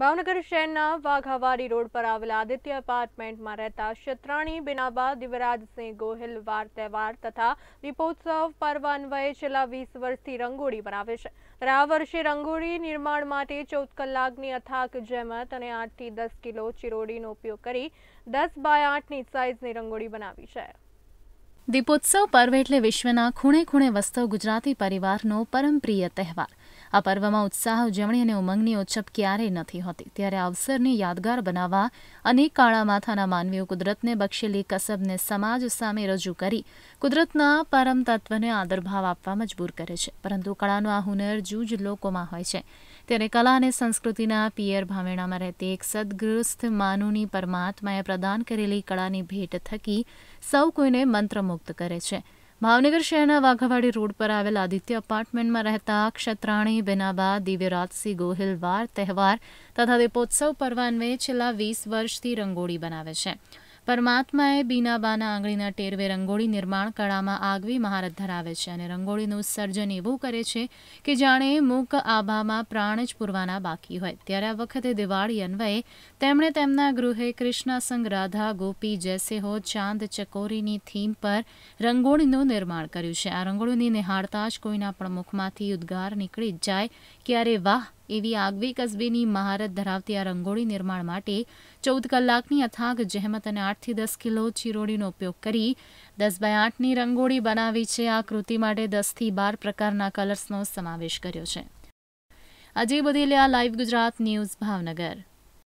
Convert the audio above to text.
ભાવનગર શહેરના વાઘાવાડી રોડ પર આવેલા આદિત્ય એપાર્ટમેન્ટમાં રહેતા ક્ષત્રાણી બિનાબા દિવરાજસિંહ ગોહિલ વાર તહેવાર તથા દીપોત્સવ પર્વ અન્વયે છેલ્લા વીસ વર્ષથી રંગોળી બનાવે છે આ વર્ષે રંગોળી નિર્માણ માટે ચૌદ કલાકની અથાક જેમત અને આઠથી દસ કિલો ચિરોડીનો ઉપયોગ કરી દસ બાય આઠની સાઇઝની રંગોળી બનાવી છે દીપોત્સવ પર્વ એટલે વિશ્વના ખૂણે ખૂણે વસતો ગુજરાતી પરિવારનો પરમપ્રિય તહેવાર આ પર્વમાં ઉત્સાહ ઉજવણી અને ઉમંગની ઓછપ ક્યારેય નથી હોતી ત્યારે અવસરને યાદગાર બનાવવા અનેક કાળા માથાના માનવીઓ કુદરતને બક્ષેલી કસબને સમાજ સામે રજૂ કરી કુદરતના પરમ તત્વને આદરભાવ આપવા મજબૂર કરે છે પરંતુ કળાનો આ હુનર જૂજ લોકોમાં હોય છે ત્યારે કલા અને સંસ્કૃતિના પિયર ભામેણામાં રહેતી એક સદગૃસ્થ માનુની પરમાત્માએ પ્રદાન કરેલી કળાની ભેટ થકી સૌ કોઈને મંત્રમુગ્ધ કરે છે ભાવનગર શહેરના વાઘાવાડી રોડ પર આવેલ આદિત્ય અપાર્ટમેન્ટમાં રહેતા ક્ષત્રાણી બેનાબા દિવ્યરાજસિંહ ગોહિલ વાર તહેવાર તથા દીપોત્સવ પર્વ અન્વયે છેલ્લા વીસ વર્ષથી રંગોળી બનાવે છે પરમાત્માએ બીનાબાના આંગળીના ટેરવે રંગોળી નિર્માણ કળામાં આગવી મહારત ધરાવે છે અને રંગોળીનું સર્જન એવું કરે છે કે જાણે મૂક આભામાં પ્રાણ જ પૂરવાના બાકી હોય ત્યારે આ વખતે દિવાળી અન્વયે તેમણે તેમના ગૃહે સંગ રાધા ગોપી જૈસે હો ચાંદ ચકોરીની થીમ પર રંગોળીનું નિર્માણ કર્યું છે આ રંગોળીની નિહાળતા જ કોઈના પણ મુખમાંથી ઉદ્ગાર નીકળી જાય કે અરે વાહ એવી આગવી કસબીની મહારત ધરાવતી આ રંગોળી નિર્માણ માટે ચૌદ કલાકની અથાગ જહેમત અને આઠથી દસ કિલો ચીરોડીનો ઉપયોગ કરી દસ બાય આઠની રંગોળી બનાવી છે આ કૃતિ માટે દસથી બાર પ્રકારના કલર્સનો સમાવેશ કર્યો છે અજય બદેલિયા લાઈવ ગુજરાત ન્યૂઝ ભાવનગર